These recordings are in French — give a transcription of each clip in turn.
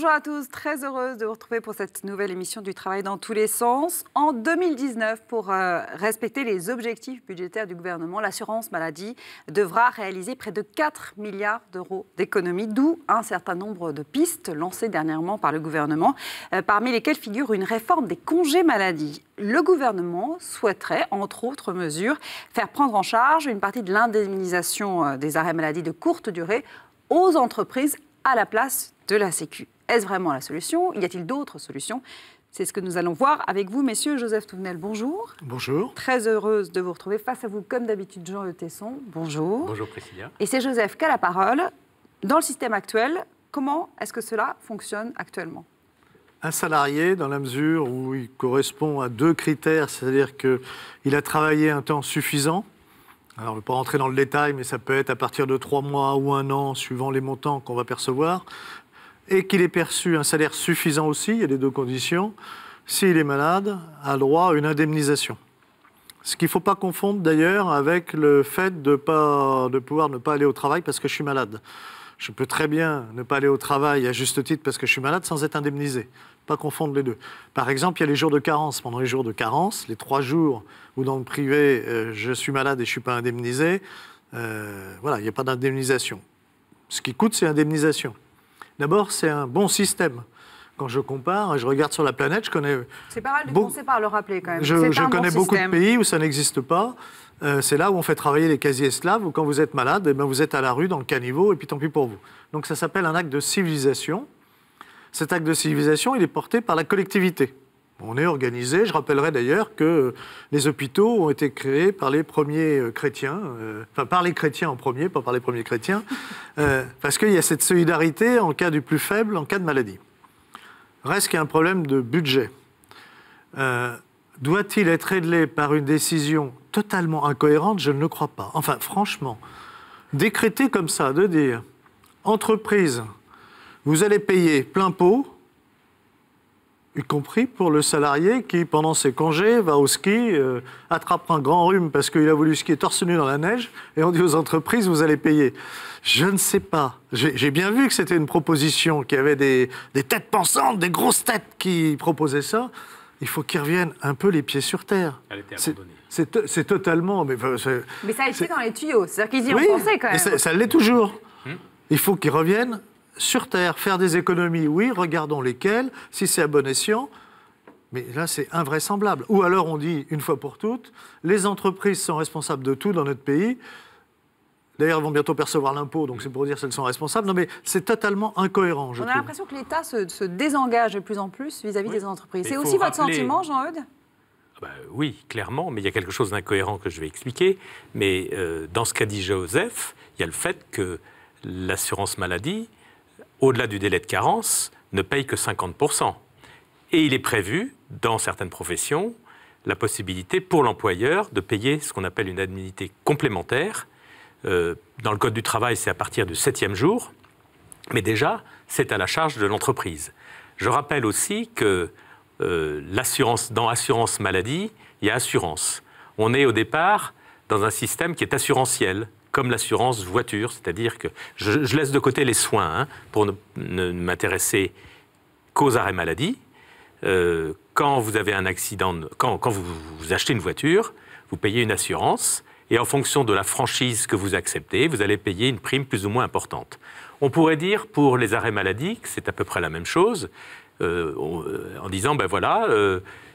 Bonjour à tous, très heureuse de vous retrouver pour cette nouvelle émission du Travail dans tous les sens. En 2019, pour euh, respecter les objectifs budgétaires du gouvernement, l'assurance maladie devra réaliser près de 4 milliards d'euros d'économies, d'où un certain nombre de pistes lancées dernièrement par le gouvernement, euh, parmi lesquelles figure une réforme des congés maladie. Le gouvernement souhaiterait, entre autres mesures, faire prendre en charge une partie de l'indemnisation euh, des arrêts maladie de courte durée aux entreprises à la place de la Sécu. Est-ce vraiment la solution Y a-t-il d'autres solutions c'est ce que nous allons voir avec vous, messieurs. Joseph Touvenel, bonjour. Bonjour. Très heureuse de vous retrouver face à vous, comme d'habitude, Jean Le Tesson. Bonjour. Bonjour, Priscilla. Et c'est Joseph qui a la parole. Dans le système actuel, comment est-ce que cela fonctionne actuellement un salarié, dans la mesure où il correspond à deux critères, c'est-à-dire qu'il a travaillé un temps suffisant, alors, je ne vais pas rentrer dans le détail, mais ça peut être à partir de trois mois ou un an, suivant les montants qu'on va percevoir, et qu'il ait perçu un salaire suffisant aussi, il y a les deux conditions, s'il est malade, a droit à une indemnisation. Ce qu'il ne faut pas confondre d'ailleurs avec le fait de, pas, de pouvoir ne pas aller au travail parce que je suis malade. Je peux très bien ne pas aller au travail à juste titre parce que je suis malade sans être indemnisé. Pas confondre les deux. Par exemple, il y a les jours de carence. Pendant les jours de carence, les trois jours où dans le privé, euh, je suis malade et je ne suis pas indemnisé, euh, voilà, il n'y a pas d'indemnisation. Ce qui coûte, c'est l'indemnisation. D'abord, c'est un bon système quand je compare, je regarde sur la planète, je connais. C'est pas mal de commencer par le rappeler quand même. Je, connais beaucoup de pays où ça n'existe pas. Euh, c'est là où on fait travailler les quasi-esclaves, où quand vous êtes malade, et eh ben, vous êtes à la rue, dans le caniveau, et puis tant pis pour vous. Donc ça s'appelle un acte de civilisation. Cet acte de civilisation, il est porté par la collectivité. On est organisé. Je rappellerai d'ailleurs que les hôpitaux ont été créés par les premiers euh, chrétiens, euh, enfin par les chrétiens en premier, pas par les premiers chrétiens, euh, parce qu'il y a cette solidarité en cas du plus faible, en cas de maladie. Reste qu'il y a un problème de budget. Doit-il être réglé par une décision totalement incohérente Je ne le crois pas. Enfin, franchement, décréter comme ça, de dire entreprise, vous allez payer plein pot y compris pour le salarié qui, pendant ses congés, va au ski, euh, attrape un grand rhume parce qu'il a voulu skier torse nu dans la neige, et on dit aux entreprises, vous allez payer. Je ne sais pas. J'ai bien vu que c'était une proposition, qu'il y avait des, des, têtes pensantes, des grosses têtes qui proposaient ça. Il faut qu'ils reviennent un peu les pieds sur terre. C'est totalement... Mais, ça a été dans les tuyaux, c'est-à-dire qu'ils y ont quand même. ça l'est toujours. Hmm. Il faut qu'ils reviennent sur Terre, faire des économies, oui, regardons lesquelles, si c'est à bon escient. Mais là, c'est invraisemblable. Ou alors on dit, une fois pour toutes, les entreprises sont responsables de tout dans notre pays. D'ailleurs, elles vont bientôt percevoir l'impôt, donc c'est pour dire qu'elles sont responsables. Non, mais c'est totalement incohérent, je On a l'impression que l'État se, désengage de plus en plus vis-à-vis des entreprises. C'est aussi votre sentiment, Jean-Eudes ah bah oui, clairement, mais il y a quelque chose d'incohérent que je vais expliquer. Mais euh, dans ce qu'a dit Joseph, il y a le fait que l'assurance maladie au-delà du délai de carence, ne paye que 50%. Et il est prévu, dans certaines professions, la possibilité pour l'employeur de payer ce qu'on appelle une indemnité complémentaire. Euh, dans le Code du travail, c'est à partir du septième jour, mais déjà, c'est à la charge de l'entreprise. Je rappelle aussi que euh, l'assurance, dans assurance maladie, il y a assurance. On est au départ dans un système qui est assurantiel comme l'assurance voiture, c'est-à-dire que je, laisse de côté les soins hein, pour ne, m'intéresser qu'aux arrêts maladie. Euh, quand vous avez un accident, quand, vous, achetez une voiture, vous payez une assurance et en fonction de la franchise que vous acceptez, vous allez payer une prime plus ou moins importante. On pourrait dire pour les arrêts maladie que c'est à peu près la même chose, euh, euh, en disant ben voilà,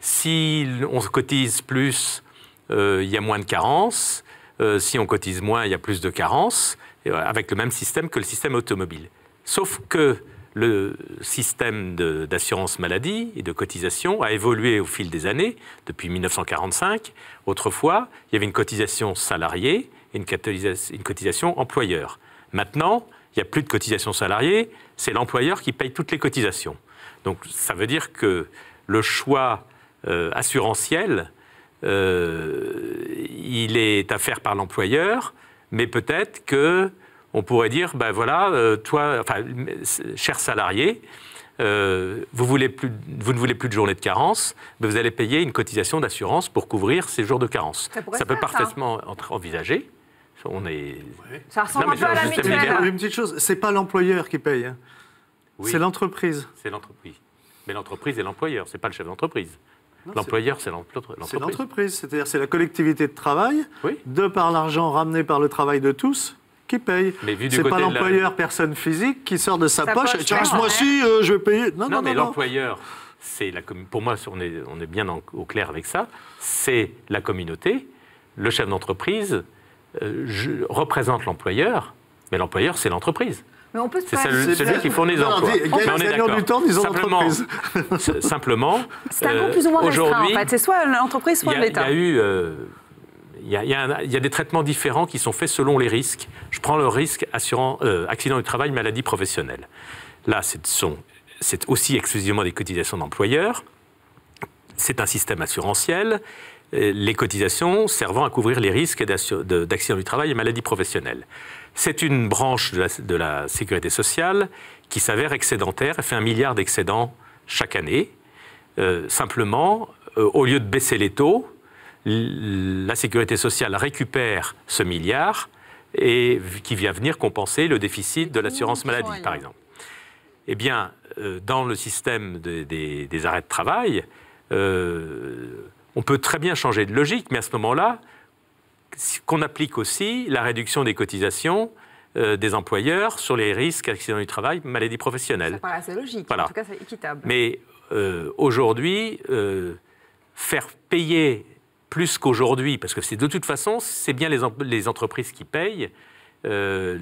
si on cotise plus, il y a moins de carences. Euh, si on cotise moins, il y a plus de carences, euh, avec le même système que le système automobile. Sauf que le système d'assurance maladie et de cotisation a évolué au fil des années. Depuis 1945, autrefois, il y avait une cotisation salariée et une, cotisation employeur. Maintenant, il n'y a plus de cotisation salariée, c'est l'employeur qui paye toutes les cotisations. Donc ça veut dire que le choix euh, assurantiel euh, il est à faire par l'employeur, mais peut-être que on pourrait dire, ben voilà, euh, toi, enfin, cher salarié, euh, vous, ne voulez plus de journée de carence, mais vous allez payer une cotisation d'assurance pour couvrir ces jours de carence. Ça, peut hein. parfaitement ça. Être envisagé. On est... Ça ressemble un peu à la ah, Une petite chose, c'est pas l'employeur qui paye, hein. c'est l'entreprise. C'est l'entreprise. Mais l'entreprise est l'employeur, c'est pas le chef d'entreprise. L'employeur, c'est l'entreprise. C'est l'entreprise, c'est-à-dire c'est la collectivité de travail, de par l'argent ramené par le travail de tous, qui paye. Mais vu pas l'employeur personne physique qui sort de sa, poche, poche, tiens, moi si, euh, je vais payer. Non, non, non, mais l'employeur, c'est pour moi, on est, bien au clair avec ça, c'est la communauté, le chef d'entreprise euh, représente l'employeur, mais l'employeur, c'est l'entreprise. C'est celui, qui fournit les emplois. on du temps, disons simplement, simplement c'est un plus ou moins euh, restreint, en fait. C'est soit l'entreprise, soit l'État. Il y a eu... Euh, il y, a, des traitements différents qui sont faits selon les risques. Je prends le risque assurant, euh, accident du travail, maladie professionnelle. Là, c'est aussi exclusivement des cotisations d'employeurs. C'est un système assurantiel. Les cotisations servant à couvrir les risques d'accident du travail et maladie professionnelle. C'est une branche de la, sécurité sociale qui s'avère excédentaire et fait un milliard d'excédents chaque année. Euh, simplement, euh, au lieu de baisser les taux, la sécurité sociale récupère ce milliard et qui vient venir compenser le déficit de l'assurance mmh, maladie, par exemple. Eh bien, euh, dans le système des arrêts de travail, on peut très bien changer de logique, mais à ce moment-là, qu'on applique aussi la réduction des cotisations euh, des employeurs sur les risques accidents du travail, maladies professionnelles. Ça paraît assez logique, en tout cas c'est équitable. Mais euh, aujourd'hui, euh, faire payer plus qu'aujourd'hui, parce que c'est de toute façon, c'est bien les, entreprises qui payent le,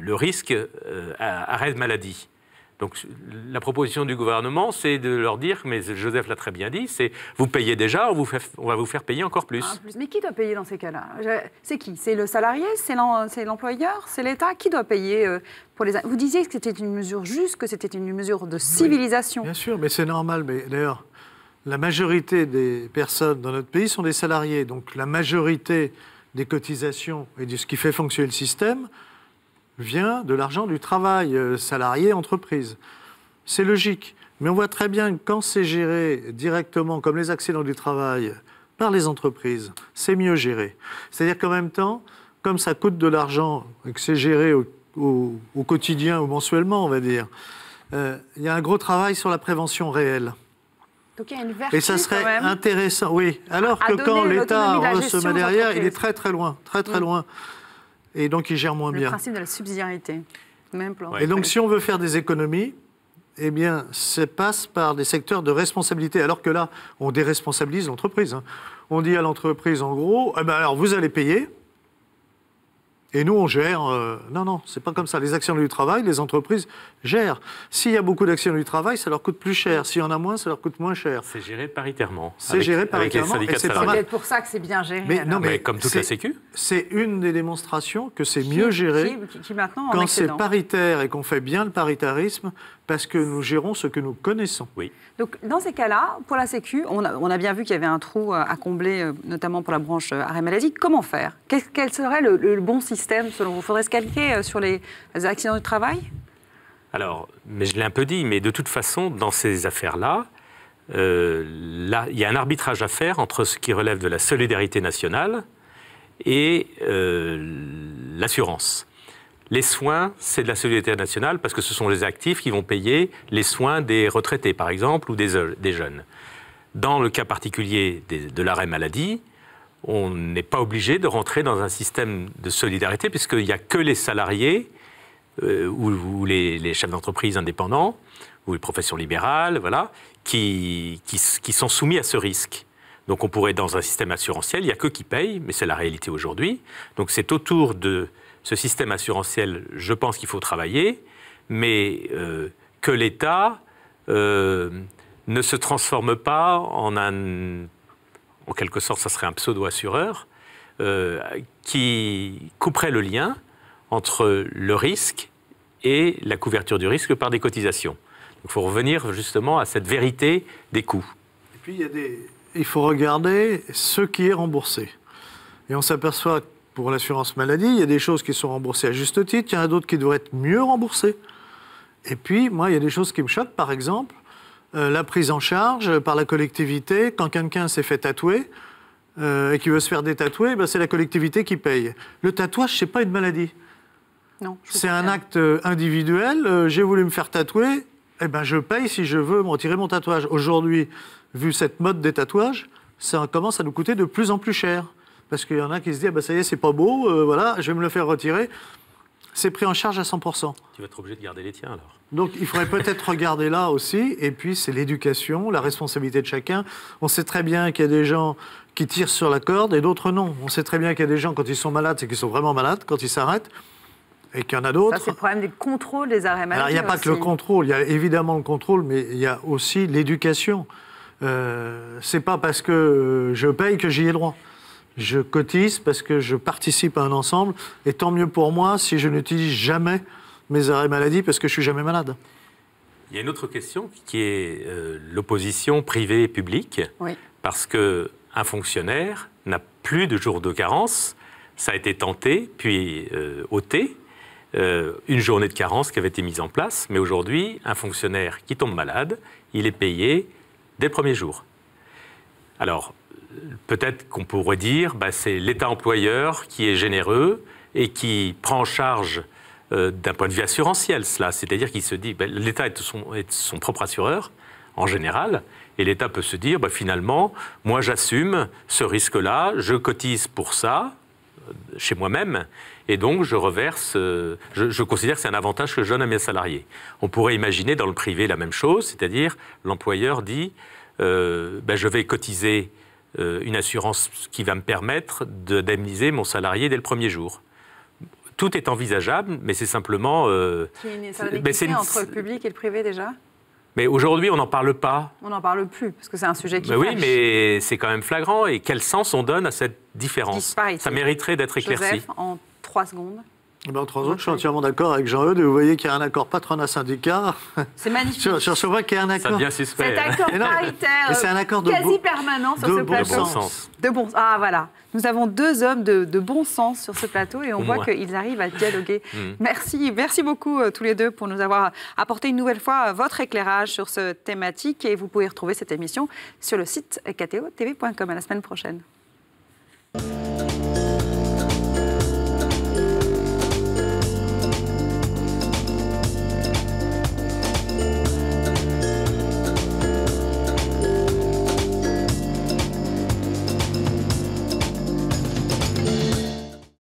le, risque à arrêt de maladie. Donc la proposition du gouvernement, c'est de leur dire, mais Joseph l'a très bien dit, c'est vous payez déjà, on, va vous faire payer encore ah, plus. Mais qui doit payer dans ces cas-là C'est qui C'est le salarié C'est l'employeur C'est l'État Qui doit payer euh, pour les... Vous disiez que c'était une mesure juste, que c'était une mesure de civilisation. bien sûr, mais c'est normal. Mais d'ailleurs, la majorité des personnes dans notre pays sont des salariés. Donc la majorité des cotisations et de ce qui fait fonctionner le système vient de l'argent du travail euh, salarié-entreprise. C'est logique. Mais on voit très bien que quand c'est géré directement, comme les accidents du travail, par les entreprises, c'est mieux géré. C'est-à-dire qu'en même temps, comme ça coûte de l'argent et que c'est géré au, quotidien ou mensuellement, on va dire, euh, il y a un gros travail sur la prévention réelle. Et ça serait intéressant, oui. Alors que quand l'État se met derrière, il est très très loin, très très mm. loin et donc ils gèrent moins bien. Le principe de la subsidiarité. Et donc si on veut faire des économies, eh bien, ça passe par des secteurs de responsabilité. Alors que là, on déresponsabilise l'entreprise. Hein. On dit à l'entreprise, en gros, eh ben alors vous allez payer, et nous, on gère. Euh, non, non, c'est pas comme ça. Les actions du travail, les entreprises gèrent. S'il y a beaucoup d'actions du travail, ça leur coûte plus cher. S'il y en a moins, ça leur coûte moins cher. C'est géré paritairement. C'est géré paritairement. C'est peut-être pour ça que c'est bien géré. Mais, non, mais, comme toute la Sécu. C'est une des démonstrations que c'est mieux géré maintenant quand c'est paritaire et qu'on fait bien le paritarisme parce que nous gérons ce que nous connaissons. Oui. Donc, dans ces cas-là, pour la Sécu, on a, on a bien vu qu'il y avait un trou euh, à combler, euh, notamment pour la branche arrêt maladie. Comment faire Quel serait le, le bon système selon vous Faudrait se calquer euh, sur les accidents du travail Alors, mais je l'ai un peu dit, mais de toute façon, dans ces affaires-là, euh, là, il y a un arbitrage à faire entre ce qui relève de la solidarité nationale et euh, l'assurance. Les soins, c'est de la solidarité nationale parce que ce sont les actifs qui vont payer les soins des retraités, par exemple, ou des, jeunes. Dans le cas particulier de l'arrêt maladie, on n'est pas obligé de rentrer dans un système de solidarité, puisqu'il n'y a que les salariés euh, ou, les, chefs d'entreprise indépendants ou les professions libérales, voilà, qui, sont soumis à ce risque. Donc on pourrait, dans un système assurantiel, il n'y a que qui paye, mais c'est la réalité aujourd'hui. Donc c'est autour de ce système assurantiel, je pense qu'il faut travailler, mais euh, que l'État euh, ne se transforme pas en un en quelque sorte, ça serait un pseudo-assureur, euh, qui couperait le lien entre le risque et la couverture du risque par des cotisations. il faut revenir justement à cette vérité des coûts. Et puis il, faut regarder ce qui est remboursé. Et on s'aperçoit pour l'assurance maladie, il y a des choses qui sont remboursées à juste titre, il y en a d'autres qui devraient être mieux remboursées. Et puis, moi, il y a des choses qui me choquent, par exemple, euh, la prise en charge par la collectivité. Quand quelqu'un s'est fait tatouer euh, et qui veut se faire détatouer, ben, c'est la collectivité qui paye. Le tatouage, ce n'est pas une maladie. C'est un acte euh, individuel. J'ai voulu me faire tatouer, et eh ben je paye si je veux me retirer mon tatouage. Aujourd'hui, vu cette mode des tatouages, ça commence à nous coûter de plus en plus cher. Parce qu'il y en a qui se disent, ah ben, ça y est, c'est pas beau, voilà, je vais me le faire retirer c'est pris en charge à 100%. Tu vas être obligé de garder les tiens alors. Donc il faudrait peut-être regarder là aussi, et puis c'est l'éducation, la responsabilité de chacun. On sait très bien qu'il y a des gens qui tirent sur la corde et d'autres non. On sait très bien qu'il y a des gens quand ils sont malades, c'est qu'ils sont vraiment malades, quand ils s'arrêtent, et qu'il y en a d'autres. Ça, c'est le problème des contrôles des arrêts maladie. Alors il n'y a pas que le contrôle, il y a évidemment le contrôle, mais il y a aussi l'éducation. Euh, c'est pas parce que euh, je paye que j'y ai droit je cotise parce que je participe à un ensemble, et tant mieux pour moi si je n'utilise jamais mes arrêts maladie parce que je suis jamais malade. Il y a une autre question qui est euh, l'opposition privée et publique, parce que un fonctionnaire n'a plus de jours de carence. Ça a été tenté, puis euh, ôté. Euh, une journée de carence qui avait été mise en place, mais aujourd'hui, un fonctionnaire qui tombe malade, il est payé dès le premier jour. Alors, peut-être qu'on pourrait dire, bah, c'est l'État employeur qui est généreux et qui prend en charge euh, d'un point de vue assurantiel cela. C'est-à-dire qu'il se dit, bah, l'État est son, propre assureur, en général, et l'État peut se dire, bah, finalement, moi j'assume ce risque-là, je cotise pour ça, euh, chez moi-même, et donc je reverse, euh, je, je, considère que c'est un avantage que je donne à mes salariés. On pourrait imaginer dans le privé la même chose, c'est-à-dire l'employeur dit, euh, ben je vais cotiser euh, une assurance qui va me permettre d'indemniser mon salarié dès le premier jour tout est envisageable, mais c'est simplement. mais euh, ben, entre le public et le privé déjà mais aujourd'hui, on n'en parle pas. On n'en parle plus, parce que c'est un sujet qui. Mais oui, mais c'est quand même flagrant. Et quel sens on donne à cette différence Ça mériterait d'être éclairci. en trois secondes. Eh ben, trois autres, je suis entièrement d'accord avec Jean-Eudes. Vous voyez qu'il y a un accord patronat-syndicat. C'est magnifique. sur, ce voit qu'il y a un accord. Ça un Cet accord paritaire c'est un accord de quasi bon, permanent sur ce plateau. sens. De bon sens. Ah, voilà. Nous avons deux hommes de, de, bon sens sur ce plateau et on voit qu'ils arrivent à dialoguer. Mm. Merci, merci beaucoup euh, tous les deux pour nous avoir apporté une nouvelle fois euh, votre éclairage sur ce thématique et vous pouvez retrouver cette émission sur le site kto.tv.com. À la semaine prochaine.